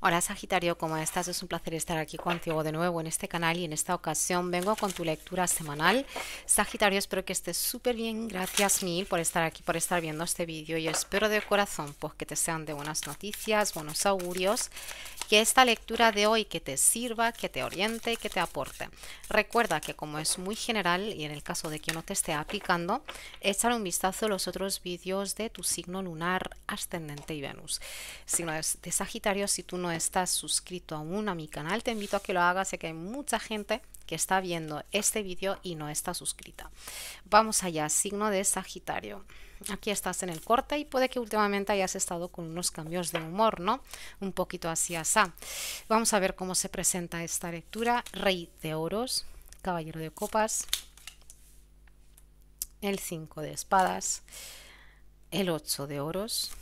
Hola Sagitario, ¿cómo estás? Es un placer estar aquí contigo de nuevo en este canal y en esta ocasión vengo con tu lectura semanal. Sagitario, espero que estés súper bien. Gracias mil por estar aquí, por estar viendo este vídeo y espero de corazón pues, que te sean de buenas noticias, buenos augurios, que esta lectura de hoy que te sirva, que te oriente, que te aporte. Recuerda que como es muy general y en el caso de que no te esté aplicando, echar un vistazo a los otros vídeos de tu signo lunar, ascendente y Venus. Si es de Sagitario, si tú no estás suscrito aún a mi canal, te invito a que lo hagas, sé que hay mucha gente que está viendo este vídeo y no está suscrita. Vamos allá, signo de Sagitario. Aquí estás en el corte y puede que últimamente hayas estado con unos cambios de humor, ¿no? Un poquito así asá. Vamos a ver cómo se presenta esta lectura. Rey de oros, caballero de copas, el 5 de espadas, el 8 de oros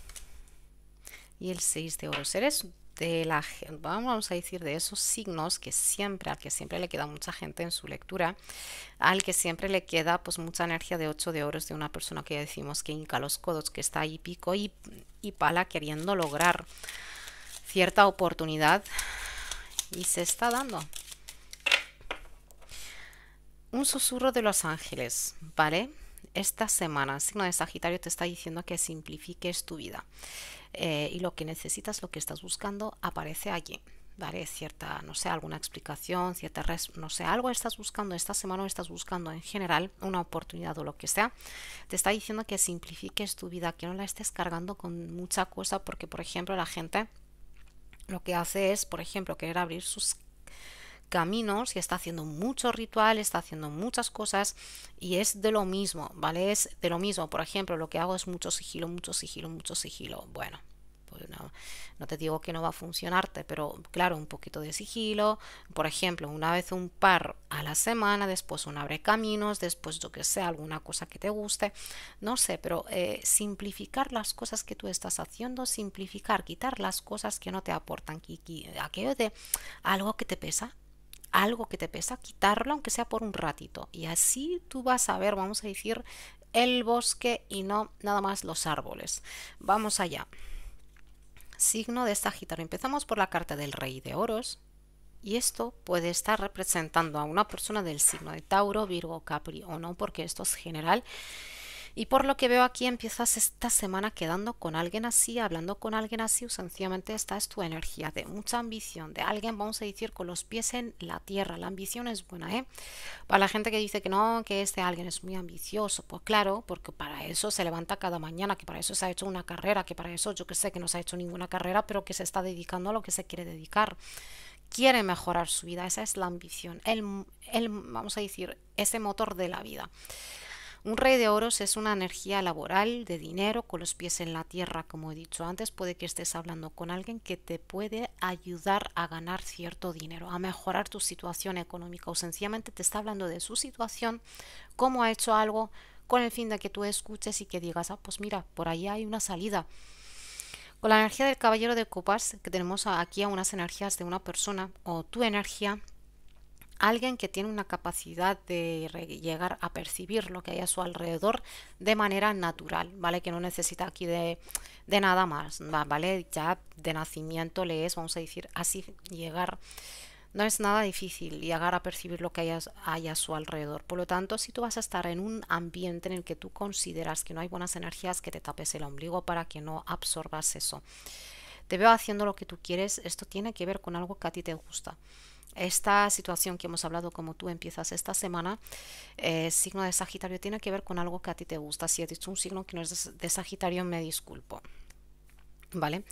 y el 6 de oros. Eres de la, vamos a decir, de esos signos que siempre, al que siempre le queda mucha gente en su lectura, al que siempre le queda pues mucha energía de 8 de oros de una persona que decimos que hinca los codos, que está ahí pico y, y pala queriendo lograr cierta oportunidad y se está dando. Un susurro de los ángeles, ¿vale? esta semana el signo de Sagitario te está diciendo que simplifiques tu vida eh, y lo que necesitas, lo que estás buscando, aparece allí. ¿Vale? Cierta, no sé, alguna explicación, cierta, no sé, algo estás buscando esta semana o estás buscando en general una oportunidad o lo que sea. Te está diciendo que simplifiques tu vida, que no la estés cargando con mucha cosa, porque, por ejemplo, la gente lo que hace es, por ejemplo, querer abrir sus caminos y está haciendo mucho ritual, está haciendo muchas cosas y es de lo mismo, ¿vale? Es de lo mismo. Por ejemplo, lo que hago es mucho sigilo, mucho sigilo, mucho sigilo. Bueno, pues no, no te digo que no va a funcionarte, pero claro, un poquito de sigilo. Por ejemplo, una vez un par a la semana, después un abre caminos, después yo que sé, alguna cosa que te guste. No sé, pero eh, simplificar las cosas que tú estás haciendo, simplificar, quitar las cosas que no te aportan, aquello de algo que te pesa algo que te pesa, quitarlo aunque sea por un ratito. Y así tú vas a ver, vamos a decir, el bosque y no nada más los árboles. Vamos allá. Signo de esta Sagitario. Empezamos por la carta del Rey de Oros. Y esto puede estar representando a una persona del signo de Tauro, Virgo, Capri o no, porque esto es general. Y por lo que veo aquí empiezas esta semana quedando con alguien así, hablando con alguien así, sencillamente esta es tu energía de mucha ambición, de alguien, vamos a decir, con los pies en la tierra. La ambición es buena, ¿eh? Para la gente que dice que no, que este alguien es muy ambicioso, pues claro, porque para eso se levanta cada mañana, que para eso se ha hecho una carrera, que para eso yo que sé que no se ha hecho ninguna carrera, pero que se está dedicando a lo que se quiere dedicar quiere mejorar su vida, esa es la ambición, el, vamos a decir, ese motor de la vida. Un rey de oros es una energía laboral, de dinero, con los pies en la tierra, como he dicho antes, puede que estés hablando con alguien que te puede ayudar a ganar cierto dinero, a mejorar tu situación económica o sencillamente te está hablando de su situación, cómo ha hecho algo con el fin de que tú escuches y que digas, ah, pues mira, por ahí hay una salida. Con la energía del caballero de copas, que tenemos aquí a unas energías de una persona o tu energía, alguien que tiene una capacidad de llegar a percibir lo que hay a su alrededor de manera natural, ¿vale? Que no necesita aquí de, nada más, ¿vale? Ya de nacimiento le es, vamos a decir, así llegar. No es nada difícil llegar a percibir lo que hay hay a su alrededor. Por lo tanto, si tú vas a estar en un ambiente en el que tú consideras que no hay buenas energías, que te tapes el ombligo para que no absorbas eso. Te veo haciendo lo que tú quieres, esto tiene que ver con algo que a ti te gusta. Esta situación que hemos hablado, como tú empiezas esta semana, eh, signo de Sagitario, tiene que ver con algo que a ti te gusta. Si he dicho un signo que no es de Sagitario, me disculpo. ¿Vale?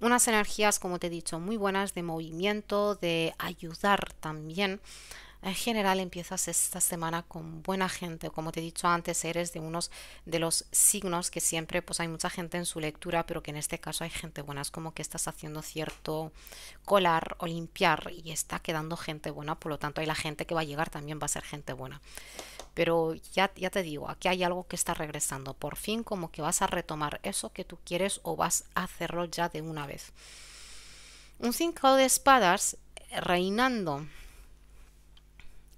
Unas energías, como te he dicho, muy buenas de movimiento, de ayudar también en general empiezas esta semana con buena gente, como te he dicho antes, eres de unos de los signos que siempre pues hay mucha gente en su lectura, pero que en este caso hay gente buena, es como que estás haciendo cierto colar o limpiar y está quedando gente buena, por lo tanto hay la gente que va a llegar también va a ser gente buena. Pero ya, ya te digo, aquí hay algo que está regresando, por fin como que vas a retomar eso que tú quieres o vas a hacerlo ya de una vez. Un 5 de espadas reinando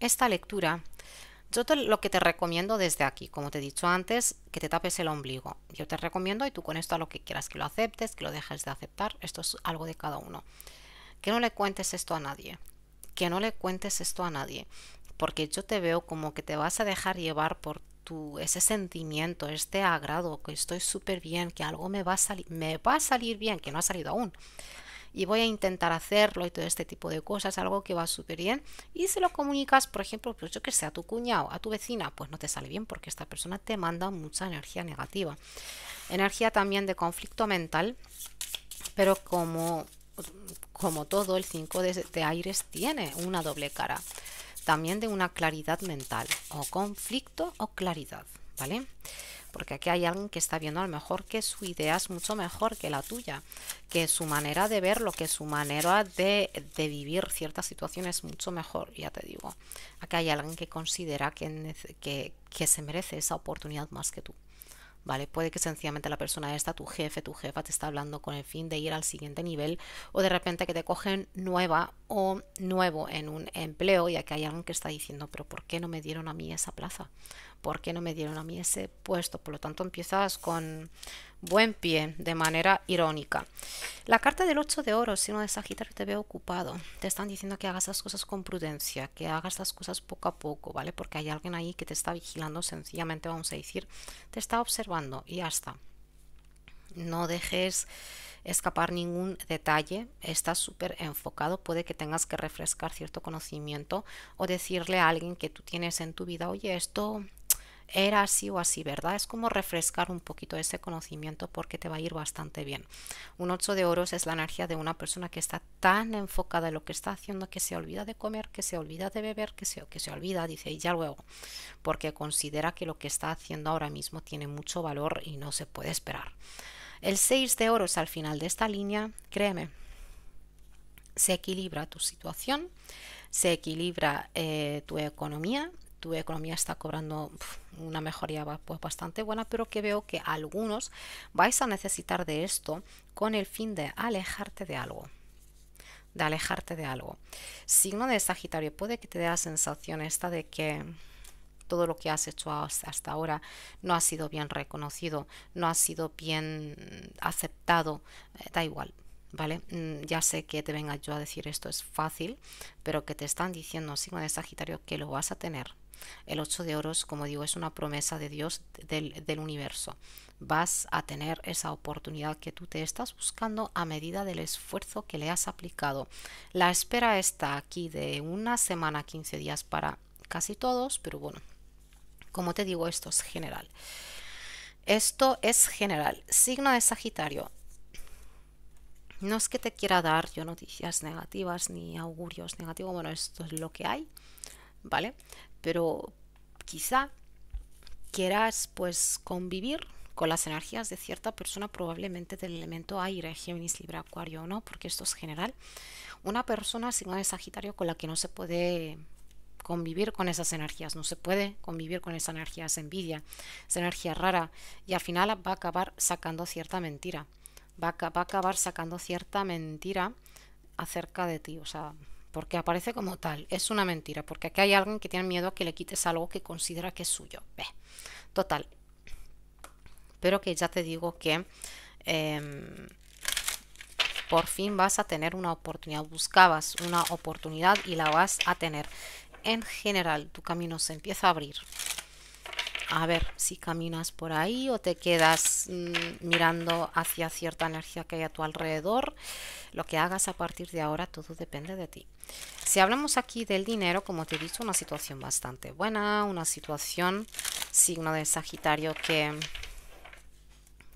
esta lectura, yo te, lo que te recomiendo desde aquí, como te he dicho antes, que te tapes el ombligo. Yo te recomiendo, y tú con esto a lo que quieras, que lo aceptes, que lo dejes de aceptar, esto es algo de cada uno. Que no le cuentes esto a nadie, que no le cuentes esto a nadie, porque yo te veo como que te vas a dejar llevar por tu, ese sentimiento, este agrado, que estoy súper bien, que algo me va, a salir me va a salir bien, que no ha salido aún y voy a intentar hacerlo y todo este tipo de cosas, algo que va súper bien. Y se lo comunicas, por ejemplo, pues yo que sé, a tu cuñado, a tu vecina, pues no te sale bien porque esta persona te manda mucha energía negativa. Energía también de conflicto mental, pero como, como todo, el 5 de, de aires tiene una doble cara. También de una claridad mental, o conflicto o claridad, ¿vale? porque aquí hay alguien que está viendo a lo mejor que su idea es mucho mejor que la tuya, que su manera de verlo, que su manera de, vivir ciertas situaciones es mucho mejor, ya te digo. Aquí hay alguien que considera que, que, se merece esa oportunidad más que tú. ¿vale? Puede que sencillamente la persona esta, tu jefe, tu jefa, te está hablando con el fin de ir al siguiente nivel o de repente que te cogen nueva o nuevo en un empleo y aquí hay alguien que está diciendo, pero ¿por qué no me dieron a mí esa plaza? ¿por qué no me dieron a mí ese puesto? Por lo tanto, empiezas con buen pie, de manera irónica. La carta del 8 de oro, uno de Sagitario, te ve ocupado. Te están diciendo que hagas las cosas con prudencia, que hagas las cosas poco a poco, ¿vale? Porque hay alguien ahí que te está vigilando, sencillamente vamos a decir, te está observando y ya está. No dejes escapar ningún detalle, estás súper enfocado, puede que tengas que refrescar cierto conocimiento o decirle a alguien que tú tienes en tu vida, oye, esto era así o así, ¿verdad? Es como refrescar un poquito ese conocimiento porque te va a ir bastante bien. Un 8 de oros es la energía de una persona que está tan enfocada en lo que está haciendo que se olvida de comer, que se olvida de beber, que se, que se olvida, dice, y ya luego, porque considera que lo que está haciendo ahora mismo tiene mucho valor y no se puede esperar. El 6 de oros al final de esta línea, créeme, se equilibra tu situación, se equilibra eh, tu economía, tu economía está cobrando una mejoría pues bastante buena, pero que veo que algunos vais a necesitar de esto con el fin de alejarte de algo de alejarte de algo. Signo de Sagitario, puede que te dé la sensación esta de que todo lo que has hecho hasta ahora no ha sido bien reconocido, no ha sido bien aceptado, eh, da igual, ¿vale? Mm, ya sé que te venga yo a decir esto es fácil, pero que te están diciendo, signo de Sagitario, que lo vas a tener. El 8 de oros, como digo, es una promesa de Dios del, del universo. Vas a tener esa oportunidad que tú te estás buscando a medida del esfuerzo que le has aplicado. La espera está aquí de una semana, 15 días para casi todos, pero bueno, como te digo, esto es general. Esto es general. Signo de Sagitario. No es que te quiera dar yo noticias negativas ni augurios negativos, bueno, esto es lo que hay, ¿vale? Pero quizá quieras pues convivir con las energías de cierta persona, probablemente del elemento aire, Géminis, Libra, Acuario, ¿no? Porque esto es general. Una persona, signo es Sagitario, con la que no se puede convivir con esas energías, no se puede convivir con esas energías, envidia, es energía rara y al final va a acabar sacando cierta mentira va a, acabar sacando cierta mentira acerca de ti, o sea, porque aparece como tal, es una mentira, porque aquí hay alguien que tiene miedo a que le quites algo que considera que es suyo. Total. Pero que ya te digo que em, por fin vas a tener una oportunidad, buscabas una oportunidad y la vas a tener. En general, tu camino se empieza a abrir, a ver si caminas por ahí o te quedas mm, mirando hacia cierta energía que hay a tu alrededor. Lo que hagas a partir de ahora, todo depende de ti. Si hablamos aquí del dinero, como te he dicho, una situación bastante buena, una situación signo de Sagitario que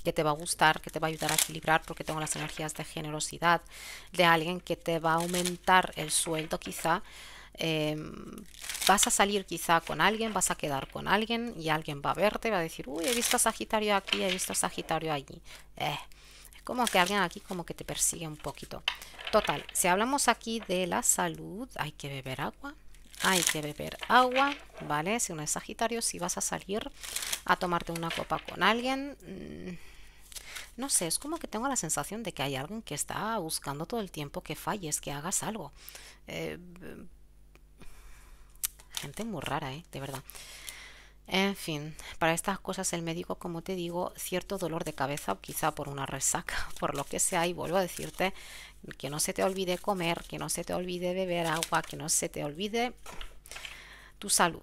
que te va a gustar, que te va a ayudar a equilibrar porque tengo las energías de generosidad de alguien que te va a aumentar el sueldo quizá em, vas a salir quizá con alguien, vas a quedar con alguien y alguien va a verte, va a decir, uy, he visto a Sagitario aquí, he visto a Sagitario allí. Eh, es como que alguien aquí como que te persigue un poquito. Total, si hablamos aquí de la salud, hay que beber agua. Hay que beber agua, ¿vale? Si uno es Sagitario, si vas a salir a tomarte una copa con alguien, mm, no sé, es como que tengo la sensación de que hay alguien que está buscando todo el tiempo que falles, que hagas algo. Eh, Gente muy rara, ¿eh? De verdad. En fin, para estas cosas el médico, como te digo, cierto dolor de cabeza, quizá por una resaca, por lo que sea, y vuelvo a decirte que no se te olvide comer, que no se te olvide beber agua, que no se te olvide tu salud.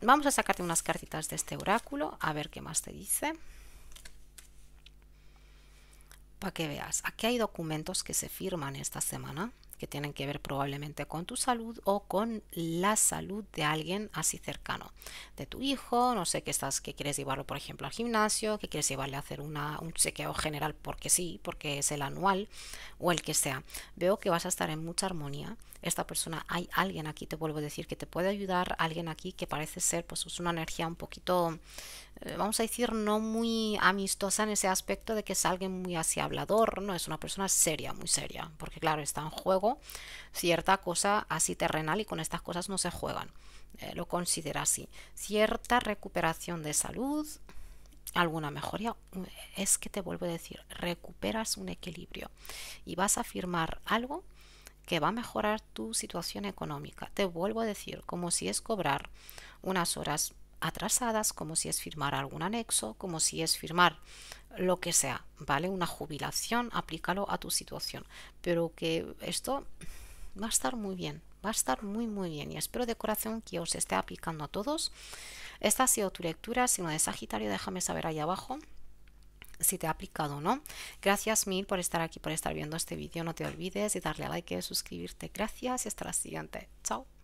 Vamos a sacarte unas cartitas de este oráculo, a ver qué más te dice. Para que veas, aquí hay documentos que se firman esta semana que tienen que ver probablemente con tu salud o con la salud de alguien así cercano, de tu hijo, no sé, qué estás, que quieres llevarlo, por ejemplo, al gimnasio, que quieres llevarle a hacer un chequeo general porque sí, porque es el anual o el que sea. Veo que vas a estar en mucha armonía. Esta persona, hay alguien aquí, te vuelvo a decir, que te puede ayudar, alguien aquí que parece ser, pues es una energía un poquito eh, vamos a decir, no muy amistosa en ese aspecto de que es alguien muy así hablador, no es una persona seria, muy seria, porque claro, está en juego cierta cosa así terrenal y con estas cosas no se juegan, eh, lo considera así. Cierta recuperación de salud, alguna mejoría, eh, es que te vuelvo a decir, recuperas un equilibrio y vas a firmar algo que va a mejorar tu situación económica. Te vuelvo a decir, como si es cobrar unas horas atrasadas, como si es firmar algún anexo, como si es firmar lo que sea, ¿vale? Una jubilación, aplícalo a tu situación. Pero que esto va a estar muy bien, va a estar muy muy bien y espero de corazón que os esté aplicando a todos. Esta ha sido tu lectura, si no de Sagitario déjame saber ahí abajo si te ha aplicado o no. Gracias mil por estar aquí, por estar viendo este vídeo, no te olvides de darle a like, suscribirte, gracias y hasta la siguiente. Chao.